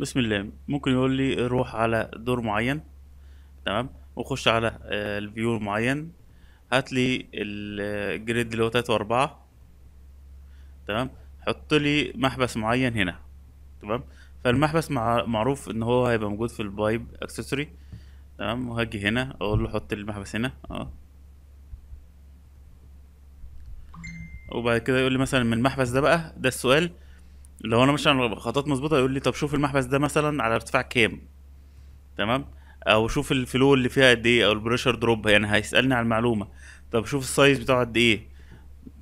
بسم الله ممكن يقول لي روح على دور معين تمام وخش على آه، الفيو معين هات لي الجريد اللي هو تلاتة وأربعة تمام حط لي محبس معين هنا تمام فالمحبس مع معروف ان هو هيبقى موجود في البايب اكسسوري تمام وهاجي هنا اقول له حط المحبس هنا اه وبعد كده يقول لي مثلا من المحبس ده بقى ده السؤال لو انا مش على خطوات مظبوطه يقول لي طب شوف المحبس ده مثلا على ارتفاع كام تمام او شوف الفلو اللي فيها قد ايه او البريشر دروب يعني هيسالني على المعلومه طب شوف السايز بتاعه قد ايه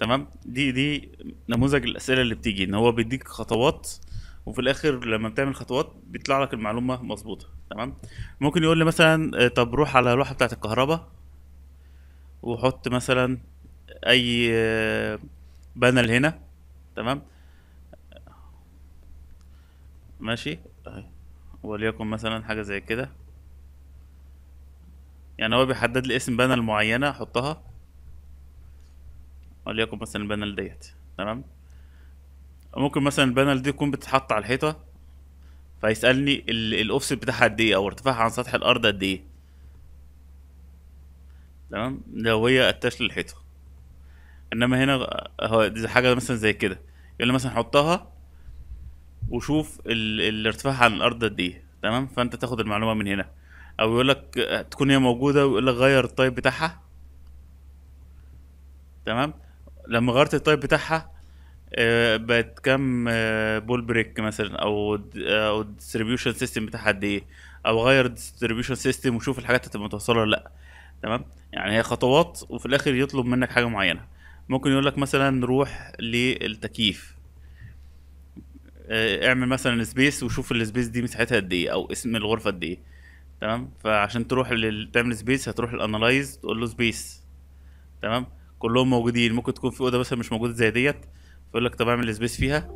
تمام دي دي نموذج الاسئله اللي بتيجي ان هو بيديك خطوات وفي الاخر لما بتعمل خطوات بيطلع لك المعلومه مظبوطه تمام ممكن يقول لي مثلا آه، طب روح على اللوحه بتاعه الكهرباء وحط مثلا اي آه، بانل هنا تمام ماشي أيوة. وليكن مثلا حاجه زي كده يعني هو بيحدد لي اسم بانل معينه احطها وليكن مثلا البانل ديت تمام ممكن مثلا البانل دي تكون بتتحط على الحيطه فيسالني الاوفست بتاعها قد ايه او ارتفاعها عن سطح الارض قد ايه تمام لو هي اتاش للحيطه انما هنا هو دي حاجه مثلا زي كده يقول لي مثلا حطها وشوف ال... الارتفاع عن الارض قد ايه تمام فانت تاخد المعلومه من هنا او يقول لك آه، تكون هي موجوده ويقول لك غير التايب بتاعها تمام لما غيرت التايب بتاعها آه، بقت كام بول آه، بريك مثلا او او ديستريبيوشن سيستم بتاعها قد ايه او غير ديستريبيوشن سيستم وشوف الحاجات هتبقى متوصله ولا لا تمام يعني هي خطوات وفي الاخر يطلب منك حاجه معينه ممكن يقول لك مثلا نروح للتكييف آه، اعمل مثلا سبيس وشوف السبيس دي مساحتها قد ايه او اسم الغرفه قد ايه تمام فعشان تروح لل... تعمل سبيس هتروح للانالايز تقول له سبيس تمام كلهم موجودين ممكن تكون في اوضه مثلا مش موجوده زي ديت فيقول لك طب اعمل سبيس فيها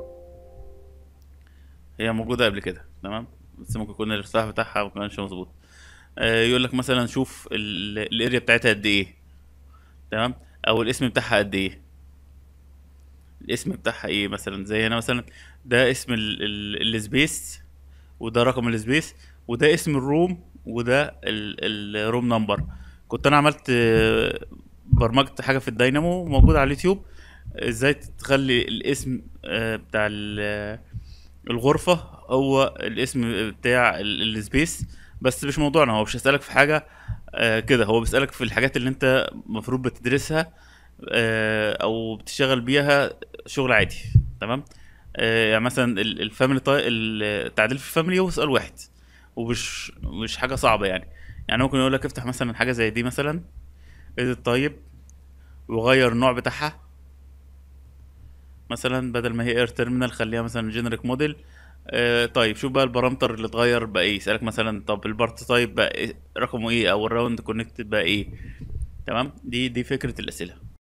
هي موجوده قبل كده تمام بس ممكن يكون الارتفاع بتاعها ما كانش مظبوط آه يقول لك مثلا شوف الاريا بتاعتها قد ايه تمام او الاسم بتاعها قد ايه الاسم بتاعها ايه مثلا زي هنا مثلا ده اسم السبيس وده رقم السبيس وده اسم الروم وده الروم نمبر كنت انا عملت آه، برمجت حاجه في الداينامو موجود على اليوتيوب ازاي تخلي الاسم آه، بتاع آه، الغرفه هو الاسم بتاع السبيس بس مش موضوعنا هو مش هسالك في حاجه كده هو بيسالك في الحاجات اللي انت المفروض بتدرسها آه، او بتشتغل بيها شغل عادي تمام آه، يعني مثلا الفاميلي التعديل في الفاميلي هو سؤال واحد ومش مش حاجه صعبه يعني يعني ممكن يقول لك افتح مثلا حاجه زي دي مثلا ادي طيب وغير النوع بتاعها مثلا بدل ما هي اير تيرمينال خليها مثلا جينريك موديل آه طيب شوف بقى البارامتر اللي اتغير بقى ايه سالك مثلا طب البارت تايب بقى إيه؟ رقمه ايه او الراوند كونكتد بقى ايه تمام دي دي فكره الاسئله